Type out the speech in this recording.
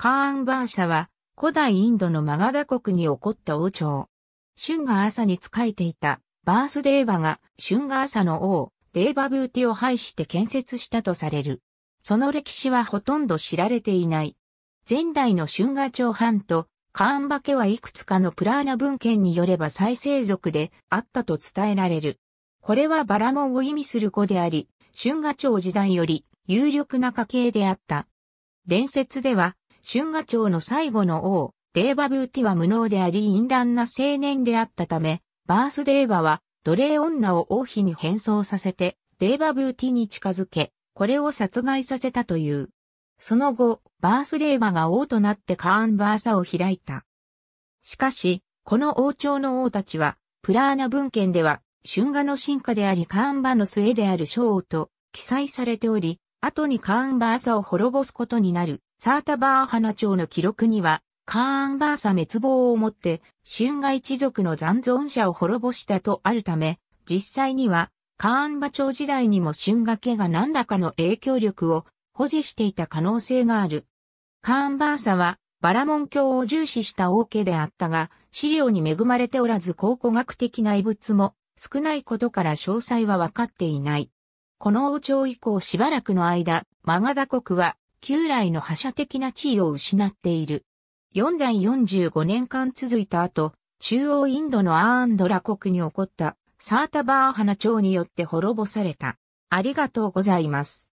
カーンバーシャは古代インドのマガダ国に起こった王朝。シュンガーサに仕えていたバースデーバがシュンガーサの王デーバブーティを廃して建設したとされる。その歴史はほとんど知られていない。前代のシュンガ朝藩とカーンバ家はいくつかのプラーナ文献によれば再生族であったと伝えられる。これはバラモンを意味する語であり、春画朝時代より有力な家系であった。伝説では、春画町の最後の王、デーバブーティは無能であり淫乱な青年であったため、バースデーバは奴隷女を王妃に変装させて、デーバブーティに近づけ、これを殺害させたという。その後、バースデーバが王となってカーンバーサを開いた。しかし、この王朝の王たちは、プラーナ文献では、春画の進化でありカーンバの末である章王と記載されており、後にカーンバーサを滅ぼすことになる。サータバー花町の記録には、カーンバーサ滅亡をもって、春外一族の残存者を滅ぼしたとあるため、実際には、カーンバ朝時代にも春賀家が何らかの影響力を保持していた可能性がある。カーンバーサは、バラモン教を重視した王家であったが、資料に恵まれておらず考古学的な遺物も少ないことから詳細は分かっていない。この王朝以降しばらくの間、マガダ国は旧来の覇者的な地位を失っている。4代45年間続いた後、中央インドのアーンドラ国に起こったサータバーハナ朝によって滅ぼされた。ありがとうございます。